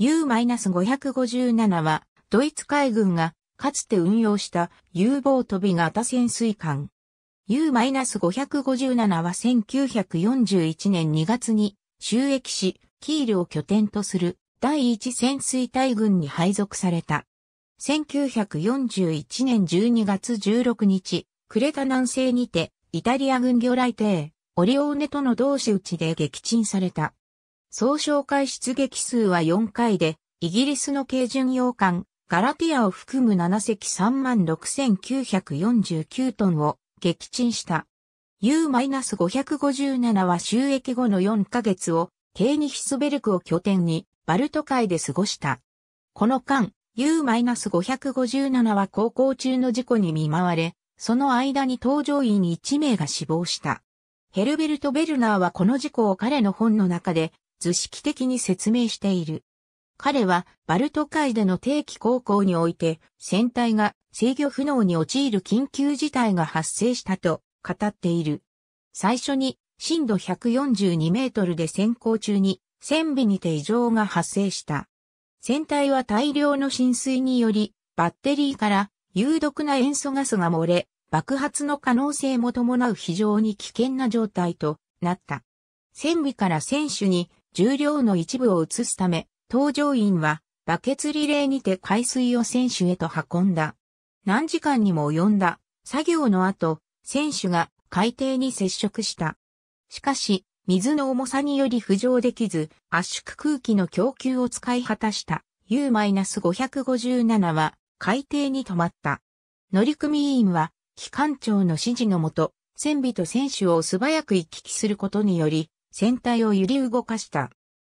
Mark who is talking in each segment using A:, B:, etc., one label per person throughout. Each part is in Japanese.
A: U-557 は、ドイツ海軍が、かつて運用した U ボート型潜水艦。U-557 は1941年2月に収益し、キールを拠点とする第一潜水隊軍に配属された。1941年12月16日、クレタ南西にて、イタリア軍魚雷艇、オリオーネとの同士打ちで撃沈された。総紹介出撃数は4回で、イギリスの軽巡洋艦、ガラティアを含む7隻36,949トンを撃沈した。U-557 は収益後の4ヶ月を、ケーニヒスベルクを拠点に、バルト海で過ごした。この間、U-557 は航行中の事故に見舞われ、その間に搭乗員1名が死亡した。ヘルベルト・ベルナーはこの事故を彼の本の中で、図式的に説明している。彼はバルト海での定期航行において船体が制御不能に陥る緊急事態が発生したと語っている。最初に震度142メートルで潜航中に船尾にて異常が発生した。船体は大量の浸水によりバッテリーから有毒な塩素ガスが漏れ爆発の可能性も伴う非常に危険な状態となった。船尾から船首に重量の一部を移すため、搭乗員はバケツリレーにて海水を選手へと運んだ。何時間にも及んだ作業の後、選手が海底に接触した。しかし、水の重さにより浮上できず、圧縮空気の供給を使い果たした U-557 は海底に止まった。乗組員は機関長の指示のもと、船尾と選手を素早く行き来することにより、船体を揺り動かした。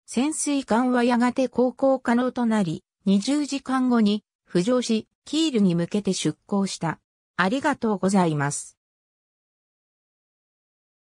A: 潜水艦はやがて航行可能となり、20時間後に浮上し、キールに向けて出航した。ありがとうございます。